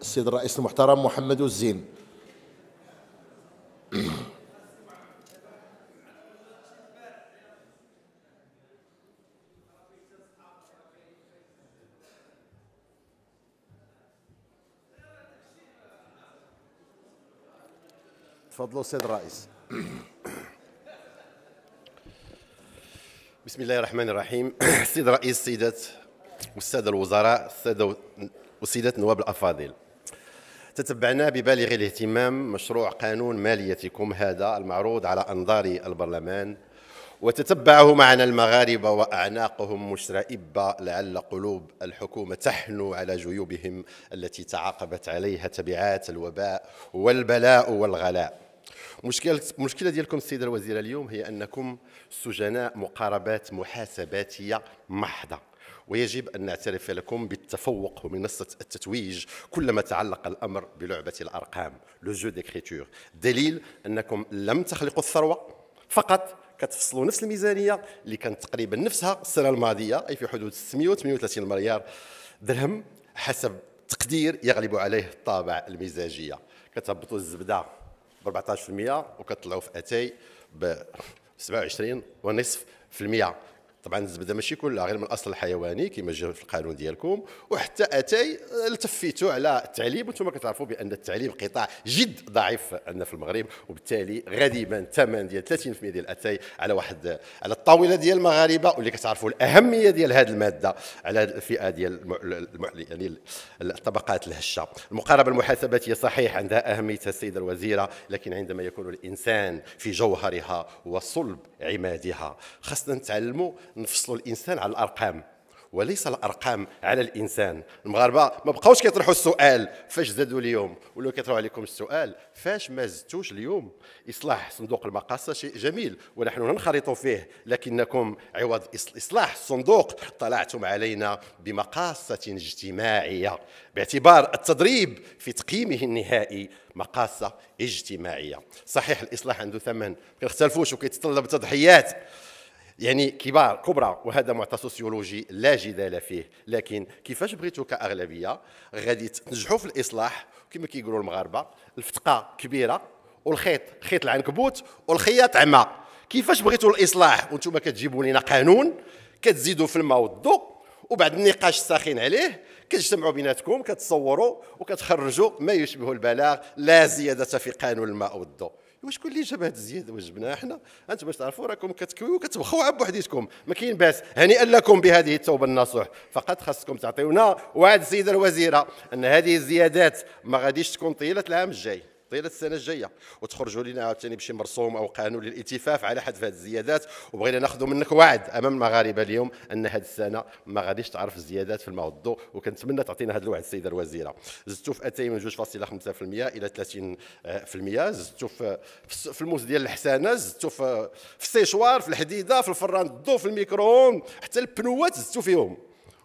السيد الرئيس المحترم محمد الزين تفضلوا السيد الرئيس بسم الله الرحمن الرحيم السيد الرئيس السيدات والساده الوزراء الساده والسيدات النواب الافاضل تتبعنا ببالغ الاهتمام مشروع قانون ماليتكم هذا المعروض على انظار البرلمان وتتبعه معنا المغاربه واعناقهم مشرئبه لعل قلوب الحكومه تحنو على جيوبهم التي تعاقبت عليها تبعات الوباء والبلاء والغلاء مشكله مشكله ديالكم السيده الوزيره اليوم هي انكم سجناء مقاربات محاسباتيه محضه ويجب أن نعترف لكم بالتفوق ومنصة التتويج كلما تعلق الأمر بلعبة الأرقام لو جو ديكريتور دليل أنكم لم تخلقوا الثروة فقط كتفصلوا نفس الميزانيه اللي كانت تقريبا نفسها السنه الماضيه اي في حدود 638 مليار درهم حسب تقدير يغلب عليه الطابع المزاجيه كتهبطوا الزبده ب 14% وكتطلعوا في اتاي ب 27 ونصف في المئة طبعا الزبده ماشي كلها غير من الاصل الحيواني كما جا في القانون ديالكم وحتى اتاي التفيتوا على التعليم وانتم كتعرفوا بان التعليم قطاع جد ضعيف عندنا في المغرب وبالتالي غالبا الثمن ديال 30% ديال اتاي على واحد على الطاوله ديال المغاربه واللي كتعرفوا الاهميه ديال هذه الماده على الفئه ديال المع... يعني الطبقات الهشه المقاربه المحاسباتيه صحيح عندها اهميتها السيده الوزيره لكن عندما يكون الانسان في جوهرها وصلب عمادها خاصنا نتعلموا نفصلوا الانسان على الارقام وليس الارقام على الانسان المغاربه ما بقاوش كيطرحوا السؤال فاش زادوا اليوم ولا كيطرحوا عليكم السؤال فاش ما زدتوش اليوم اصلاح صندوق المقاصه شيء جميل ونحن ننخرط فيه لكنكم عوض اصلاح الصندوق طلعتم علينا بمقاصه اجتماعيه باعتبار التدريب في تقييمه النهائي مقاصه اجتماعيه صحيح الاصلاح عنده ثمن كنختلفوش وكيتطلب تضحيات يعني كبار كبرى وهذا معطى سوسيولوجي لا جدال فيه لكن كيفاش بغيتوا كاغلبيه غادي تنجحوا في الاصلاح كما كيقولوا المغاربه الفتقه كبيره والخيط خيط العنكبوت والخياط عمى كيفاش بغيتوا الاصلاح وانتم كتجيبوا لنا قانون كتزيدوا في الماء والضوء وبعد النقاش الساخن عليه كتجتمعوا بيناتكم كتصوروا وكتخرجوا ما يشبه البلاغ لا زياده في قانون الماء والضوء وشكون اللي جاب هذه الزياده واش جبناها حنا انت باش تعرفوا راكم كتكويو وكتبخوا بوحديتكم ما كاين باس هنيئا لكم بهذه التوبه النصوح فقط خاصكم تعطيونا وعد السيده الوزيره ان هذه الزيادات ما غاديش تكون طيله العام الجاي طيله السنه الجايه وتخرجوا لنا عاوتاني بشي مرسوم او قانون للاتفاف على حذف هذه الزيادات وبغينا ناخذوا منك وعد امام المغاربه اليوم ان هذه السنه ما غاديش تعرف الزيادات في المعضو وكنتمنى تعطينا هذا الوعد السيده الوزيره زدتوا في اتاي من 2.5% الى 30% زدتوا في في الموس ديال الحسانه زدتوا في في السيشوار في الحديده في الفران الضو في الميكرووند حتى البنوات زدتوا فيهم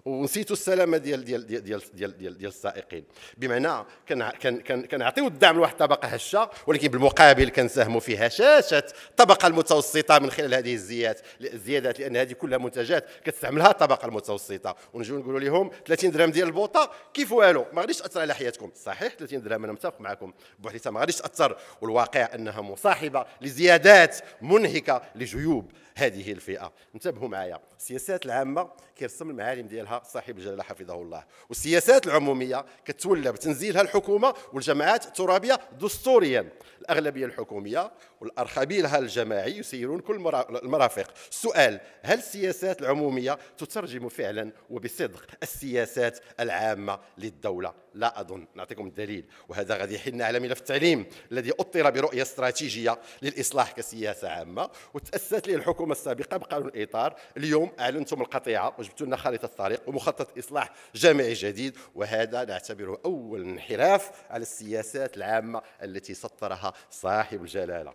ونسيتوا السلامه ديال ديال ديال ديال ديال, ديال, ديال السائقين بمعنى كان كان كنعطيو الدعم لواحد الطبقه هشه ولكن بالمقابل كنساهموا في هشاشه الطبقه المتوسطه من خلال هذه الزيادات الزيادات لان هذه كلها منتجات كتستعملها الطبقه المتوسطه ونجيو نقولوا لهم 30 درهم ديال البوطه كيف والو ما غاديش تاثر على حياتكم صحيح 30 درهم انا متفق معكم بوحدي ما غاديش تاثر والواقع انها مصاحبه لزيادات منهكه لجيوب هذه الفئه انتبهوا معايا السياسات العامه كيرسم المعالم ديالها صاحب الجلالة حفظه الله والسياسات العمومية كتولى بتنزيلها الحكومة والجماعات الترابية دستوريا الأغلبية الحكومية والأرخبيل الجماعي يسيرون كل المرافق السؤال هل السياسات العمومية تترجم فعلا وبصدق السياسات العامة للدولة لا أظن نعطيكم الدليل وهذا غادي يحلنا على ملف التعليم الذي أطر برؤية استراتيجية للإصلاح كسياسة عامة وتأسست له الحكومة السابقة بقانون الإطار اليوم أعلنتم القطيعة وجبتوا لنا خريطة الطريق ومخطط إصلاح جامعي جديد وهذا نعتبره أول انحراف على السياسات العامة التي سطرها صاحب الجلالة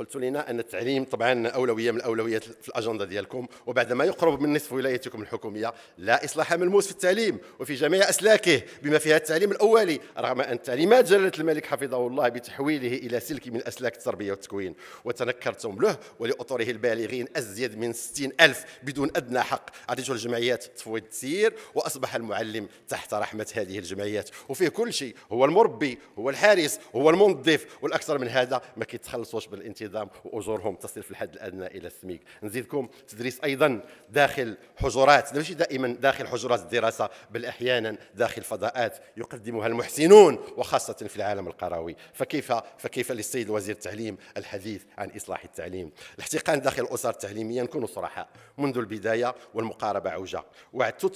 قلت لنا ان التعليم طبعا اولويه من الاولويات في الاجنده ديالكم وبعد ما يقرب من نصف ولايتكم الحكوميه لا اصلاح ملموس في التعليم وفي جميع اسلاكه بما فيها التعليم الاولي رغم ان تعليمات جلاله الملك حفظه الله بتحويله الى سلك من اسلاك التربيه والتكوين وتنكرتم له ولاطره البالغين ازيد من 60 الف بدون ادنى حق عطيتوا الجمعيات تفويض التسيير واصبح المعلم تحت رحمه هذه الجمعيات وفيه كل شيء هو المربي هو الحارس هو المنظف والاكثر من هذا ما كيتخلصوش بالانتظار النظام واجورهم تصل في الحد الادنى الى السميك نزيدكم تدريس ايضا داخل حجرات ماشي دائما داخل حجرات الدراسه بل احيانا داخل فضاءات يقدمها المحسنون وخاصه في العالم القروي فكيف فكيف للسيد وزير التعليم الحديث عن اصلاح التعليم الاحتقان داخل الاسر التعليميه نكونوا صرحاء منذ البدايه والمقاربه عوجه وعدتوا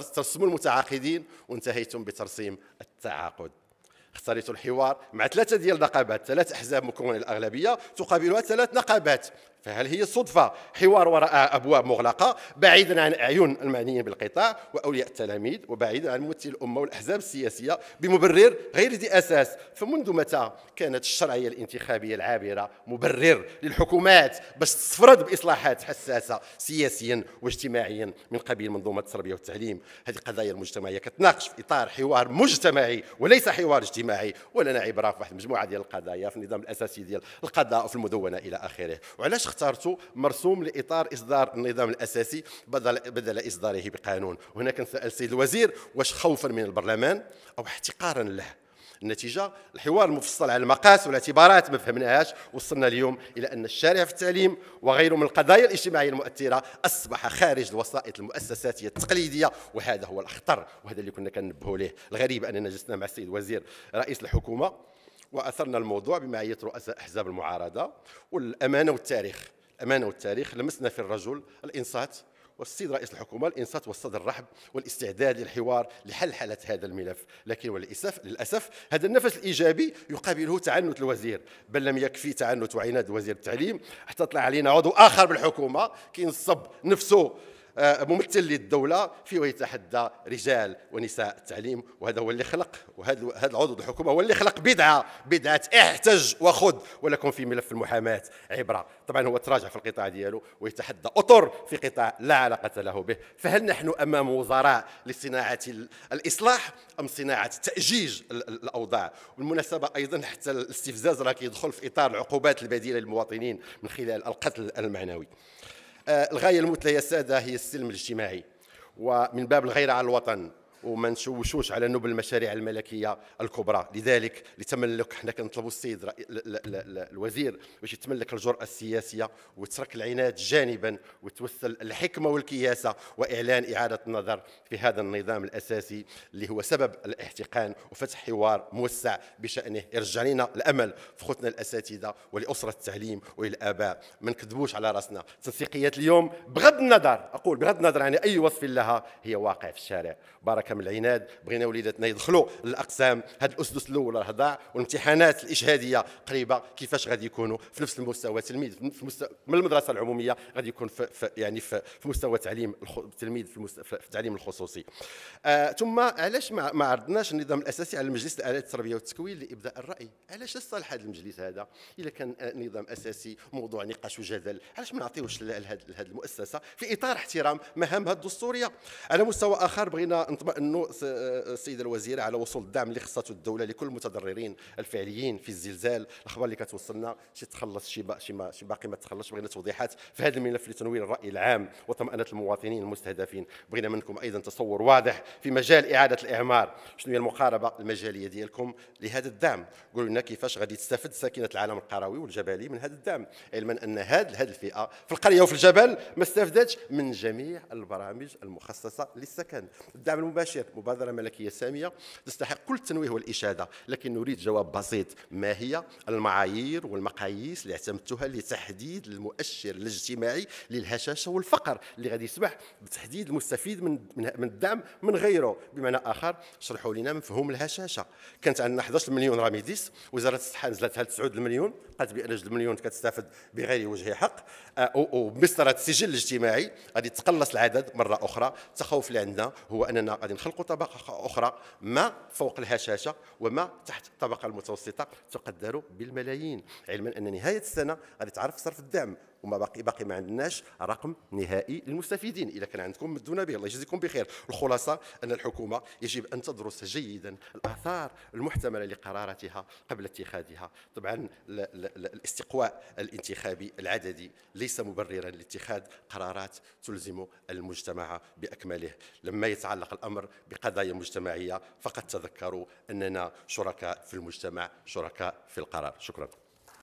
ترسموا المتعاقدين وانتهيتم بترسيم التعاقد اخترت الحوار مع ثلاثه ديال النقابات ثلاث احزاب مكونه الاغلبيه تقابلها ثلاث نقابات فهل هي صدفة حوار وراء أبواب مغلقة بعيدا عن أعين المعنيين بالقطاع وأولياء التلاميذ وبعيدا عن ممثلي الأمة والأحزاب السياسية بمبرر غير ذي أساس فمنذ متى كانت الشرعية الانتخابية العابرة مبرر للحكومات باش تفرض بإصلاحات حساسة سياسيا واجتماعيا من قبيل منظومة التربية والتعليم هذه القضايا المجتمعية كتناقش في إطار حوار مجتمعي وليس حوار اجتماعي ولنا عبرة في واحد المجموعة ديال القضايا في النظام الأساسي ديال القضاء وفي المدونة إلى آخره وعلاش اخترت مرسوم لاطار اصدار النظام الاساسي بدل بدل اصداره بقانون وهنا كنسال السيد الوزير واش خوفا من البرلمان او احتقارا له النتيجة الحوار المفصل على المقاس والاعتبارات ما فهمناهاش وصلنا اليوم إلى أن الشارع في التعليم وغيره من القضايا الاجتماعية المؤثرة أصبح خارج الوسائط المؤسساتية التقليدية وهذا هو الأخطر وهذا اللي كنا كننبهوا ليه الغريب أننا جلسنا مع السيد وزير رئيس الحكومة واثرنا الموضوع بمعيه رؤساء احزاب المعارضه والامانه والتاريخ الامانه والتاريخ لمسنا في الرجل الانصات والسيد رئيس الحكومه الانصات والصدر الرحب والاستعداد للحوار لحل حاله هذا الملف لكن وللاسف للاسف هذا النفس الايجابي يقابله تعنت الوزير بل لم يكفي تعنت وعناد وزير التعليم حتى طلع علينا عضو اخر بالحكومه كينصب نفسه آه، ممثل للدوله فيه يتحدى رجال ونساء التعليم وهذا هو اللي خلق وهذا العضو الحكومه هو اللي خلق بدعه بدعه احتج وخذ ولكم في ملف المحاماه عبره طبعا هو تراجع في القطاع ديالو ويتحدى اطر في قطاع لا علاقه له به فهل نحن امام وزراء لصناعه الاصلاح ام صناعه تاجيج الاوضاع بالمناسبه ايضا حتى الاستفزاز راه كيدخل في اطار العقوبات البديله للمواطنين من خلال القتل المعنوي آه، الغاية المثلى يا السادة هي السلم الاجتماعي ومن باب الغيرة على الوطن وما نشوشوش على نبل المشاريع الملكيه الكبرى لذلك لتملك حنا كنطلبوا السيد الوزير باش يتملك الجرأه السياسيه وترك العناد جانبا وتوثل الحكمه والكياسه واعلان اعاده النظر في هذا النظام الاساسي اللي هو سبب الاحتقان وفتح حوار موسع بشانه يرجع لنا الامل في خوتنا الاساتذه ولاسره التعليم وللاباء ما نكذبوش على راسنا تنسيقيات اليوم بغض النظر اقول بغض النظر عن اي وصف لها هي واقع في الشارع بارك الحركه من العناد بغينا وليداتنا يدخلوا الاقسام هذا الاسدس راه ضاع والامتحانات الاجهاديه قريبه كيفاش غادي يكونوا في نفس المستوى تلميذ في مستوى من المدرسه العموميه غادي يكون في, في يعني في, في مستوى تعليم التلميذ في, في التعليم الخصوصي آه ثم علاش ما, ما عرضناش النظام الاساسي على المجلس الاعلى للتربيه والتكوين لابداء الراي علاش الصالح هذا المجلس هذا اذا كان آه، نظام اساسي موضوع نقاش وجدل علاش ما نعطيوش لهذه المؤسسه في اطار احترام مهامها الدستوريه على مستوى اخر بغينا انه السيده آه، الوزيره على وصول الدعم اللي خصته الدوله لكل المتضررين الفعليين في الزلزال الاخبار اللي كتوصلنا شي تخلص شي شي, شي باقي ما تخلصش بغينا توضيحات في هذا الملف لتنوير الراي العام وطمانه المواطنين المستهدفين بغينا منكم ايضا تصور واضح في مجال اعاده الاعمار شنو هي المقاربه المجاليه ديالكم لهذا الدعم قولوا لنا كيفاش غادي تستفد ساكنه العالم القروي والجبلي من هذا الدعم علما ان هذه هذه الفئه في القريه وفي الجبل ما استفدتش من جميع البرامج المخصصه للسكن الدعم المباشر ناشر مبادرة ملكية سامية تستحق كل التنويه والإشادة لكن نريد جواب بسيط ما هي المعايير والمقاييس اللي اعتمدتها لتحديد المؤشر الاجتماعي للهشاشة والفقر اللي غادي يسمح بتحديد المستفيد من من الدعم من غيره بمعنى آخر شرحوا لنا مفهوم الهشاشة كانت عندنا 11 مليون راميديس وزارة الصحة نزلتها ل 9 مليون قالت بأن 2 مليون كتستافد بغير وجه حق آه، وبمسطرة السجل الاجتماعي غادي تقلص العدد مرة أخرى التخوف اللي عندنا هو أننا غادي نخلقوا طبقه اخرى ما فوق الهشاشه وما تحت الطبقه المتوسطه تقدر بالملايين علما ان نهايه السنه غادي تعرف صرف الدعم وما باقي باقي ما عندناش رقم نهائي للمستفيدين اذا كان عندكم مدونا به الله يجزيكم بخير الخلاصه ان الحكومه يجب ان تدرس جيدا الاثار المحتمله لقراراتها قبل اتخاذها طبعا الاستقواء الانتخابي العددي ليس مبررا لاتخاذ قرارات تلزم المجتمع باكمله لما يتعلق الامر بقضايا مجتمعيه فقد تذكروا اننا شركاء في المجتمع شركاء في القرار شكرا